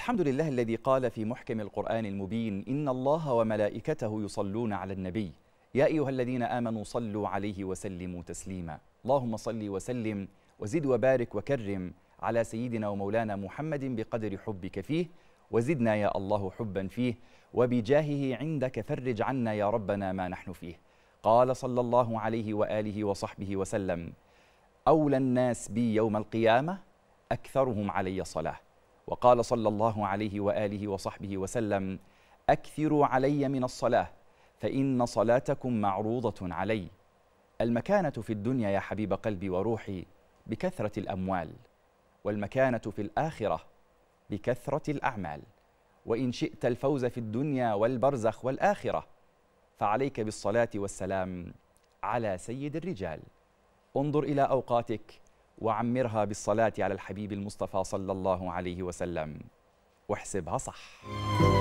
الحمد لله الذي قال في محكم القرآن المبين إن الله وملائكته يصلون على النبي يا أيها الذين آمنوا صلوا عليه وسلموا تسليما اللهم صل وسلم وزد وبارك وكرم على سيدنا ومولانا محمد بقدر حبك فيه وزدنا يا الله حبا فيه وبجاهه عندك فرج عنا يا ربنا ما نحن فيه قال صلى الله عليه وآله وصحبه وسلم أولى الناس بي يوم القيامة أكثرهم علي صلاة وقال صلى الله عليه واله وصحبه وسلم اكثروا علي من الصلاه فان صلاتكم معروضه علي المكانه في الدنيا يا حبيب قلبي وروحي بكثره الاموال والمكانه في الاخره بكثره الاعمال وان شئت الفوز في الدنيا والبرزخ والاخره فعليك بالصلاه والسلام على سيد الرجال انظر الى اوقاتك وعمرها بالصلاة على الحبيب المصطفى صلى الله عليه وسلم واحسبها صح